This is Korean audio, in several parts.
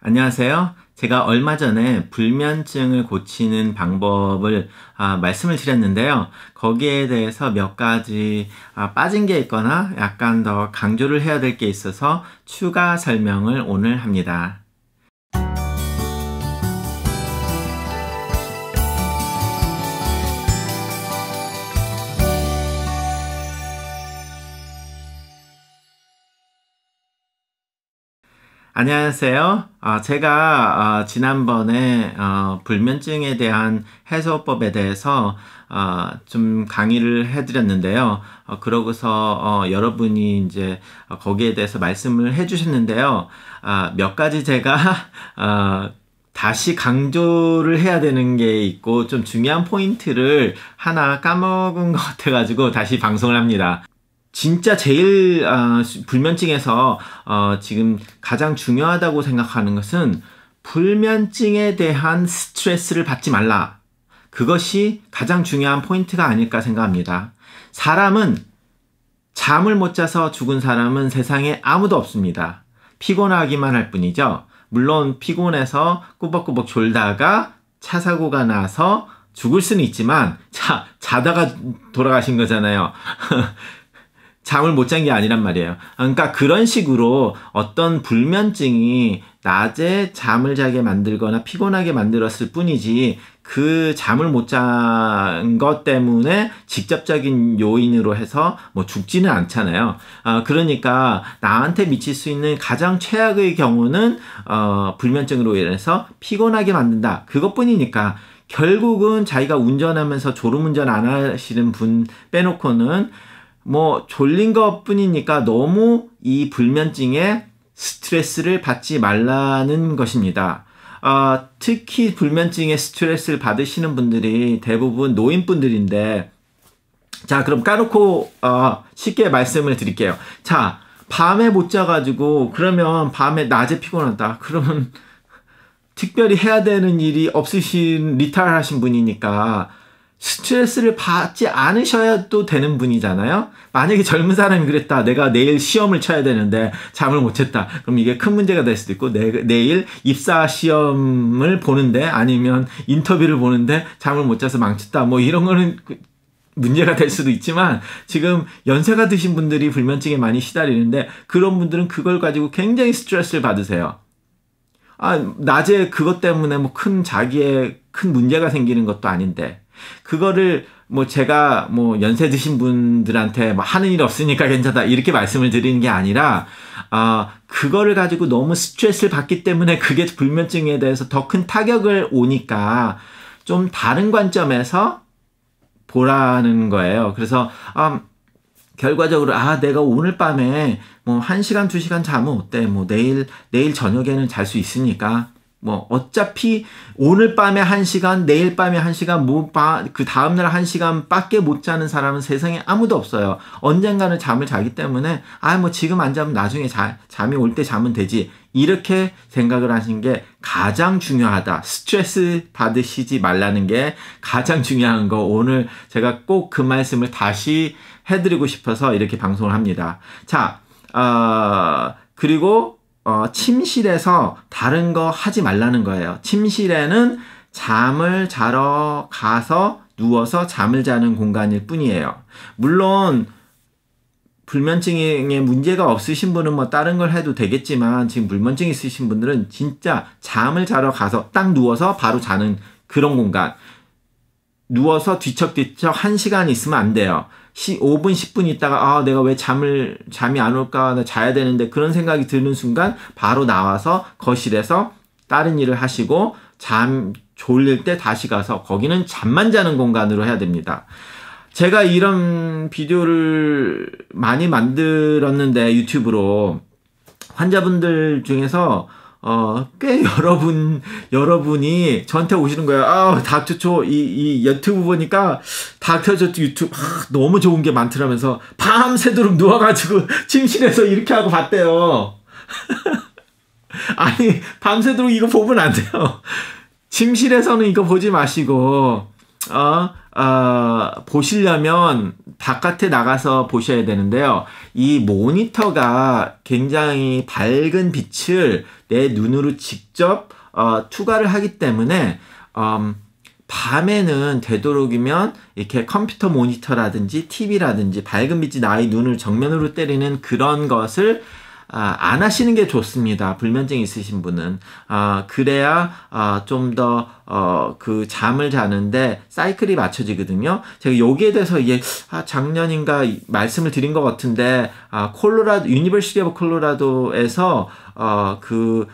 안녕하세요. 제가 얼마 전에 불면증을 고치는 방법을 아, 말씀을 드렸는데요. 거기에 대해서 몇 가지 아, 빠진 게 있거나 약간 더 강조를 해야 될 게 있어서 추가 설명을 오늘 합니다. 안녕하세요. 아, 제가 아, 지난번에 어, 불면증에 대한 해소법에 대해서 아, 좀 강의를 해드렸는데요. 어, 그러고서 어, 여러분이 이제 어, 거기에 대해서 말씀을 해주셨는데요. 아, 몇 가지 제가 아, 다시 강조를 해야 되는 게 있고 좀 중요한 포인트를 하나 까먹은 것 같아가지고 다시 방송을 합니다. 진짜 제일 어, 불면증에서 어, 지금 가장 중요하다고 생각하는 것은 불면증에 대한 스트레스를 받지 말라. 그것이 가장 중요한 포인트가 아닐까 생각합니다. 사람은 잠을 못 자서 죽은 사람은 세상에 아무도 없습니다. 피곤하기만 할 뿐이죠. 물론 피곤해서 꾸벅꾸벅 졸다가 차 사고가 나서 죽을 수는 있지만 자 자다가 돌아가신 거잖아요. 잠을 못 잔 게 아니란 말이에요. 그러니까 그런 식으로 어떤 불면증이 낮에 잠을 자게 만들거나 피곤하게 만들었을 뿐이지 그 잠을 못 잔 것 때문에 직접적인 요인으로 해서 뭐 죽지는 않잖아요. 어, 그러니까 나한테 미칠 수 있는 가장 최악의 경우는 어, 불면증으로 인해서 피곤하게 만든다. 그것뿐이니까 결국은 자기가 운전하면서 졸음운전 안 하시는 분 빼놓고는 뭐 졸린 것 뿐이니까 너무 이 불면증에 스트레스를 받지 말라는 것입니다. 어, 특히 불면증에 스트레스를 받으시는 분들이 대부분 노인분들인데 자 그럼 까놓고 어, 쉽게 말씀을 드릴게요. 자 밤에 못 자가지고 그러면 밤에 낮에 피곤하다. 그러면 특별히 해야 되는 일이 없으신 리타를 하신 분이니까 스트레스를 받지 않으셔야 또 되는 분이잖아요. 만약에 젊은 사람이 그랬다. 내가 내일 시험을 쳐야 되는데 잠을 못 잤다. 그럼 이게 큰 문제가 될 수도 있고 내, 내일 입사 시험을 보는데 아니면 인터뷰를 보는데 잠을 못 자서 망쳤다. 뭐 이런 거는 그 문제가 될 수도 있지만 지금 연세가 드신 분들이 불면증에 많이 시달리는데 그런 분들은 그걸 가지고 굉장히 스트레스를 받으세요. 아, 낮에 그것 때문에 뭐 큰 자기의 큰 문제가 생기는 것도 아닌데 그거를 뭐 제가 뭐 연세 드신 분들한테 뭐 하는 일 없으니까 괜찮다 이렇게 말씀을 드리는 게 아니라 아 그거를 가지고 너무 스트레스를 받기 때문에 그게 불면증에 대해서 더 큰 타격을 오니까 좀 다른 관점에서 보라는 거예요. 그래서 아 결과적으로 아 내가 오늘 밤에 뭐 1시간 2시간 자면 어때? 뭐 내일 내일 저녁에는 잘 수 있으니까 뭐 어차피 오늘 밤에 한시간 내일 밤에 한시간 뭐그 다음 날 한시간밖에못 자는 사람은 세상에 아무도 없어요. 언젠가는 잠을 자기 때문에 아 뭐 지금 안 자면 나중에 자, 잠이 올 때 자면 되지. 이렇게 생각을 하신 게 가장 중요하다. 스트레스 받으시지 말라는 게 가장 중요한 거. 오늘 제가 꼭 그 말씀을 다시 해드리고 싶어서 이렇게 방송을 합니다. 자, 어, 그리고 어, 침실에서 다른 거 하지 말라는 거예요. 침실에는 잠을 자러 가서 누워서 잠을 자는 공간일 뿐이에요. 물론 불면증에 문제가 없으신 분은 뭐 다른 걸 해도 되겠지만 지금 불면증 있으신 분들은 진짜 잠을 자러 가서 딱 누워서 바로 자는 그런 공간. 누워서 뒤척뒤척 한 시간 있으면 안 돼요. 5분, 10분 있다가, 아, 내가 왜 잠을, 잠이 안 올까, 나 자야 되는데, 그런 생각이 드는 순간, 바로 나와서 거실에서 다른 일을 하시고, 잠, 졸릴 때 다시 가서, 거기는 잠만 자는 공간으로 해야 됩니다. 제가 이런 비디오를 많이 만들었는데, 유튜브로. 환자분들 중에서 어, 꽤 여러분, 여러분이 저한테 오시는 거예요. 아, 닥터초, 이, 이 유튜브 보니까 닥터초 유튜브, 아, 너무 좋은 게 많더라면서 밤새도록 누워가지고 침실에서 이렇게 하고 봤대요. 아니, 밤새도록 이거 보면 안 돼요. 침실에서는 이거 보지 마시고, 어, 어, 보시려면 바깥에 나가서 보셔야 되는데요. 이 모니터가 굉장히 밝은 빛을 내 눈으로 직접 어, 투과를 하기 때문에 음, 밤에는 되도록이면 이렇게 컴퓨터 모니터라든지 TV라든지 밝은 빛이 나의 눈을 정면으로 때리는 그런 것을 아, 안 하시는 게 좋습니다. 불면증 있으신 분은. 아, 그래야 아, 좀 더, 어, 그 잠을 자는데 사이클이 맞춰지거든요. 제가 여기에 대해서 이게 아, 작년인가 말씀을 드린 것 같은데, 아, 콜로라도, 유니버시티 오브 콜로라도에서 어, 그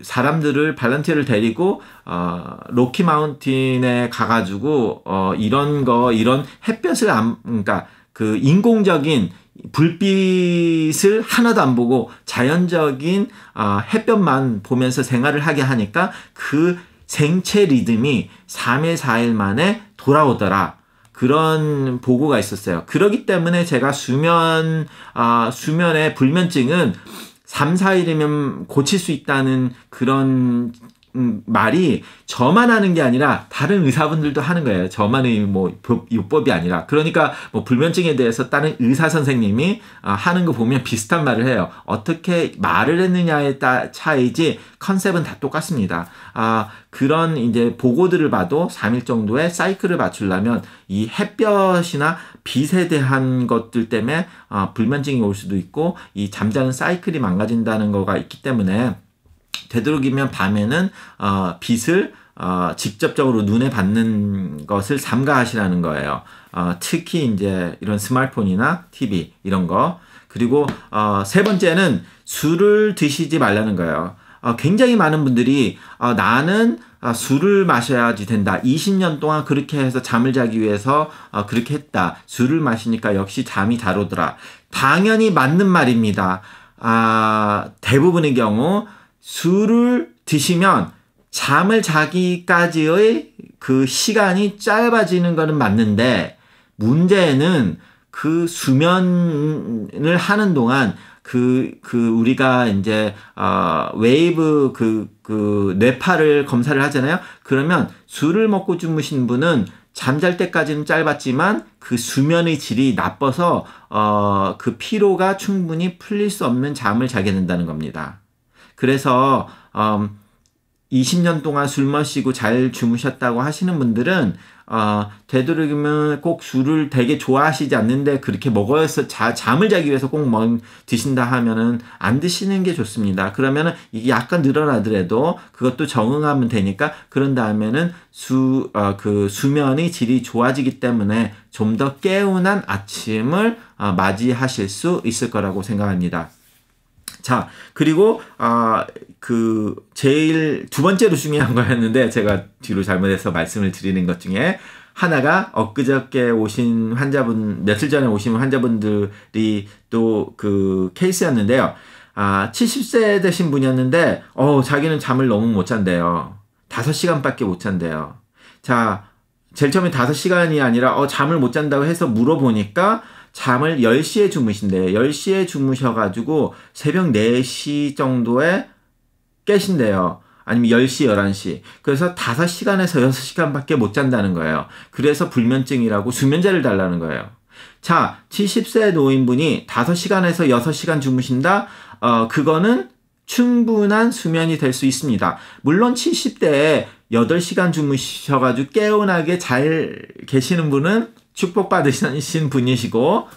사람들을 발란티어를 데리고 어, 로키 마운틴에 가가지고 어, 이런 거 이런 햇볕을 안 그러니까 그 인공적인 불빛을 하나도 안 보고 자연적인 아, 햇볕만 보면서 생활을 하게 하니까 그 생체 리듬이 3일, 4일 만에 돌아오더라. 그런 보고가 있었어요. 그러기 때문에 제가 수면, 아, 수면의 불면증은 3, 4일이면 고칠 수 있다는 그런 음, 말이 저만 하는 게 아니라 다른 의사분들도 하는 거예요. 저만의 뭐 요법이 아니라. 그러니까 뭐 불면증에 대해서 다른 의사 선생님이 아, 하는 거 보면 비슷한 말을 해요. 어떻게 말을 했느냐에 따 차이지 컨셉은 다 똑같습니다. 아, 그런 이제 보고들을 봐도 3일 정도의 사이클을 맞추려면 이 햇볕이나 빛에 대한 것들 때문에 아, 불면증이 올 수도 있고 이 잠자는 사이클이 망가진다는 거가 있기 때문에 되도록이면 밤에는 어, 빛을 어, 직접적으로 눈에 받는 것을 삼가하시라는 거예요. 어, 특히 이제 이런 스마트폰이나 TV 이런 거. 그리고 어, 세 번째는 술을 드시지 말라는 거예요. 어, 굉장히 많은 분들이 어, 나는 아, 술을 마셔야지 된다. 20년 동안 그렇게 해서 잠을 자기 위해서 아, 그렇게 했다. 술을 마시니까 역시 잠이 잘 오더라. 당연히 맞는 말입니다. 아, 대부분의 경우 술을 드시면 잠을 자기까지의 그 시간이 짧아지는 것은 맞는데 문제는 그 수면을 하는 동안 그, 그, 우리가 이제, 어, 웨이브 그, 그, 뇌파를 검사를 하잖아요? 그러면 술을 먹고 주무신 분은 잠잘 때까지는 짧았지만 그 수면의 질이 나빠서, 어, 그 피로가 충분히 풀릴 수 없는 잠을 자게 된다는 겁니다. 그래서 음, 20년 동안 술 마시고 잘 주무셨다고 하시는 분들은 어, 되도록이면 꼭 술을 되게 좋아하시지 않는데 그렇게 먹어서 자, 잠을 자기 위해서 꼭 먹, 드신다 하면은 안 드시는 게 좋습니다. 그러면은 이게 약간 늘어나더라도 그것도 적응하면 되니까 그런 다음에는 수, 어, 그 수면의 질이 좋아지기 때문에 좀더 개운한 아침을 어, 맞이하실 수 있을 거라고 생각합니다. 자, 그리고 아 그 제일 두 번째로 중요한 거였는데 제가 뒤로 잘못해서 말씀을 드리는 것 중에 하나가 엊그저께 오신 환자분 며칠 전에 오신 환자분들이 또 그 케이스였는데요. 아, 70세 되신 분이었는데 어, 자기는 잠을 너무 못 잔대요. 5시간밖에 못 잔대요. 자, 제일 처음에 5시간이 아니라 어, 잠을 못 잔다고 해서 물어보니까 잠을 10시에 주무신대요. 10시에 주무셔가지고 새벽 4시 정도에 깨신대요. 아니면 10시, 11시. 그래서 5시간에서 6시간밖에 못 잔다는 거예요. 그래서 불면증이라고 수면제를 달라는 거예요. 자, 70세 노인분이 5시간에서 6시간 주무신다? 어, 그거는 충분한 수면이 될 수 있습니다. 물론 70대에 8시간 주무셔가지고 깨어나게 잘 계시는 분은 축복받으신 분이시고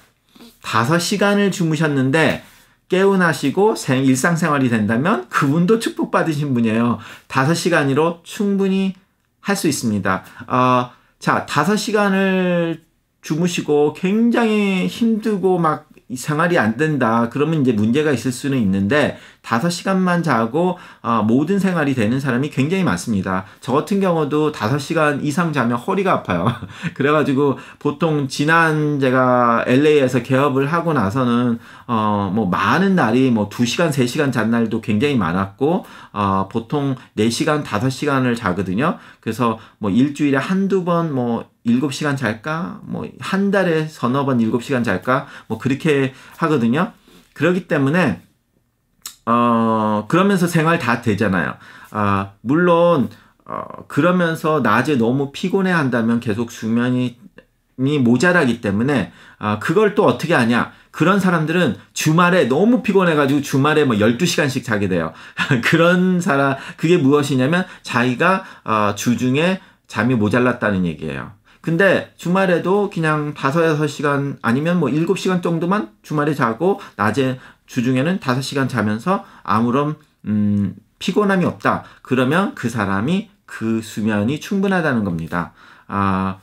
다섯 시간을 주무셨는데 깨어나시고 생 일상생활이 된다면 그분도 축복받으신 분이에요. 다섯 시간으로 충분히 할 수 있습니다. 어, 자, 다섯 시간을 주무시고 굉장히 힘들고 막 생활이 안 된다. 그러면 이제 문제가 있을 수는 있는데 5 시간만 자고 어, 모든 생활이 되는 사람이 굉장히 많습니다. 저 같은 경우도 5 시간 이상 자면 허리가 아파요. 그래가지고 보통 지난 제가 LA에서 개업을 하고 나서는 어, 뭐 많은 날이 뭐두시간3시간잔 날도 굉장히 많았고 어, 보통 4시간5 시간을 자거든요. 그래서 뭐 일주일에 한두 번뭐 7시간 잘까? 뭐, 한 달에 서너 번 7시간 잘까? 뭐, 그렇게 하거든요. 그러기 때문에, 어, 그러면서 생활 다 되잖아요. 아, 물론, 어, 그러면서 낮에 너무 피곤해 한다면 계속 수면이 모자라기 때문에, 아, 그걸 또 어떻게 하냐. 그런 사람들은 주말에 너무 피곤해가지고 주말에 뭐 12시간씩 자게 돼요. 그런 사람, 그게 무엇이냐면 자기가, 어, 주중에 잠이 모자랐다는 얘기예요. 근데 주말에도 그냥 5, 6시간 아니면 뭐 7시간 정도만 주말에 자고 낮에 주중에는 5시간 자면서 아무런 음, 피곤함이 없다. 그러면 그 사람이 그 수면이 충분하다는 겁니다. 아,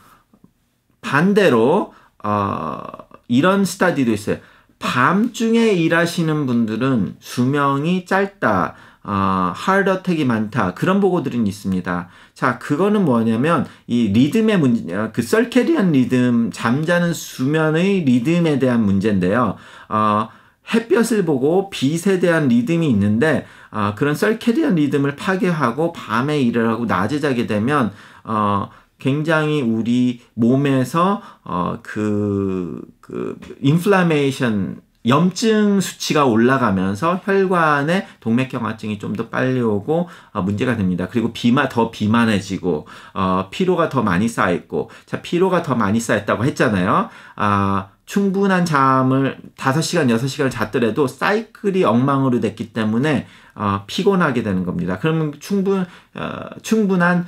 반대로 어, 이런 스타디도 있어요. 밤중에 일하시는 분들은 수명이 짧다. 어, 하드어택이 많다 그런 보고들은 있습니다. 자 그거는 뭐냐면 이 리듬의 문제 어, 그 썰캐리한 리듬 잠자는 수면의 리듬에 대한 문제인데요. 어, 햇볕을 보고 빛에 대한 리듬이 있는데 어, 그런 썰케리한 리듬을 파괴하고 밤에 일을 하고 낮에 자게 되면 어, 굉장히 우리 몸에서 어그 그 인플라메이션 그 염증 수치가 올라가면서 혈관의 동맥경화증이 좀 더 빨리 오고 어, 문제가 됩니다. 그리고 비만 더 비만해지고 어, 피로가 더 많이 쌓여 있고 자 피로가 더 많이 쌓였다고 했잖아요. 아 충분한 잠을 5시간, 6시간을 잤더라도 사이클이 엉망으로 됐기 때문에 어, 피곤하게 되는 겁니다. 그러면 충분, 어, 충분한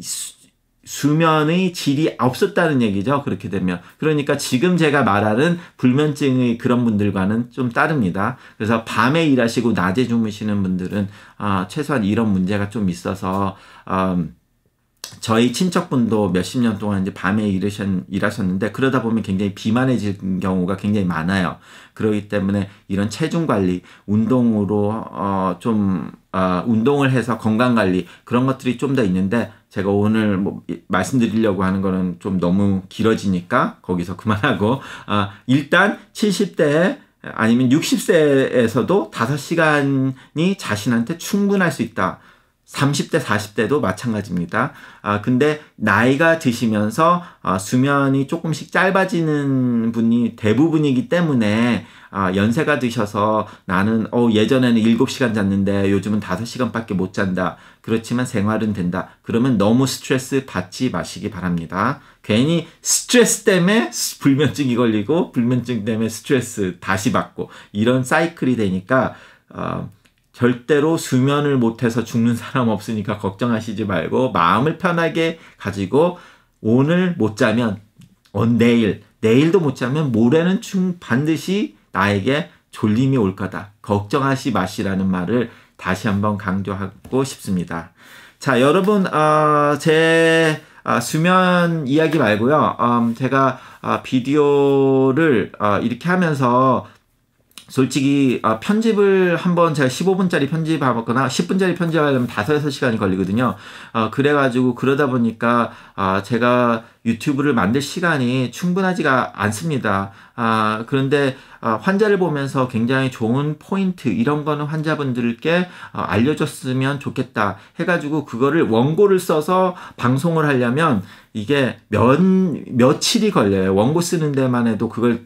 수, 면의 질이 없었다는 얘기죠. 그렇게 되면. 그러니까 지금 제가 말하는 불면증의 그런 분들과는 좀 다릅니다. 그래서 밤에 일하시고 낮에 주무시는 분들은 어, 최소한 이런 문제가 좀 있어서 음, 저희 친척분도 몇 십 년 동안 이제 밤에 일하셨, 일하셨는데 그러다 보면 굉장히 비만해진 경우가 굉장히 많아요. 그러기 때문에 이런 체중 관리, 운동으로 어, 좀 어, 운동을 해서 건강 관리 그런 것들이 좀 더 있는데 제가 오늘 뭐 말씀드리려고 하는 거는 좀 너무 길어지니까 거기서 그만하고 아, 일단 7 0대 아니면 60세에서도 5시간이 자신한테 충분할 수 있다. 30대, 40대도 마찬가지입니다. 아, 근데 나이가 드시면서 아, 수면이 조금씩 짧아지는 분이 대부분이기 때문에 아, 연세가 드셔서 나는 어, 예전에는 7시간 잤는데 요즘은 5시간밖에 못 잔다. 그렇지만 생활은 된다. 그러면 너무 스트레스 받지 마시기 바랍니다. 괜히 스트레스 때문에 불면증이 걸리고 불면증 때문에 스트레스 다시 받고 이런 사이클이 되니까 어, 절대로 수면을 못해서 죽는 사람 없으니까 걱정하시지 말고 마음을 편하게 가지고 오늘 못 자면 어, 내일 내일도 못 자면 모레는 충 반드시 나에게 졸림이 올 거다 걱정하지 마시라는 말을 다시 한번 강조하고 싶습니다. 자 여러분 어, 제 아, 수면 이야기 말고요. 음, 제가 아, 비디오를 아, 이렇게 하면서 솔직히 아, 편집을 한번 제가 15분짜리 편집하거나 10분짜리 편집하려면 5, 6시간이 걸리거든요. 아, 그래가지고 그러다 보니까 아, 제가 유튜브를 만들 시간이 충분하지가 않습니다. 아, 그런데 아, 환자를 보면서 굉장히 좋은 포인트 이런 거는 환자분들께 어, 알려줬으면 좋겠다 해가지고 그거를 원고를 써서 방송을 하려면 이게 몇 며칠이 걸려요. 원고 쓰는 데만 해도 그걸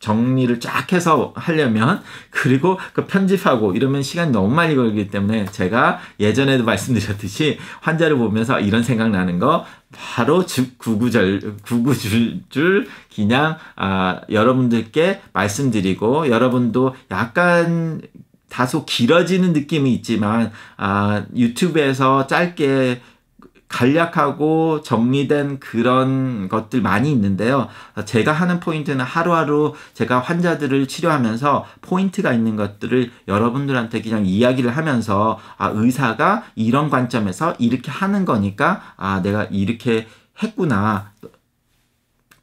정리를 쫙 해서 하려면 그리고 그 편집하고 이러면 시간이 너무 많이 걸리기 때문에 제가 예전에도 말씀드렸듯이 환자를 보면서 이런 생각 나는 거 바로 즉 구구절 구구줄줄 그냥 아 여러분들께 말씀드리고 여러분도 약간 다소 길어지는 느낌이 있지만 아 유튜브에서 짧게 간략하고 정리된 그런 것들 많이 있는데요. 제가 하는 포인트는 하루하루 제가 환자들을 치료하면서 포인트가 있는 것들을 여러분들한테 그냥 이야기를 하면서 아, 의사가 이런 관점에서 이렇게 하는 거니까 아, 내가 이렇게 했구나.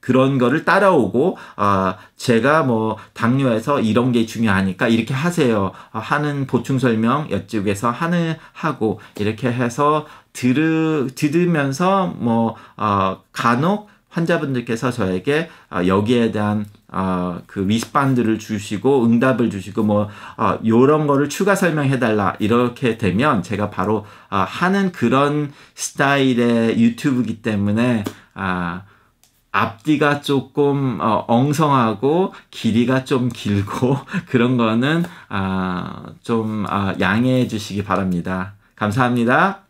그런 거를 따라오고 아 제가 뭐 당뇨에서 이런 게 중요하니까 이렇게 하세요 하는 보충 설명 옆쪽에서 하는 하고 이렇게 해서 들으 들으면서 뭐 어, 간혹 환자분들께서 저에게 어, 여기에 대한 어, 그 위스반드를 주시고 응답을 주시고 뭐 이런 어, 거를 추가 설명해 달라 이렇게 되면 제가 바로 하는 그런 스타일의 유튜브이기 때문에 아 앞뒤가 조금 어, 엉성하고 길이가 좀 길고 그런 거는 아, 좀 아, 양해해 주시기 바랍니다. 감사합니다.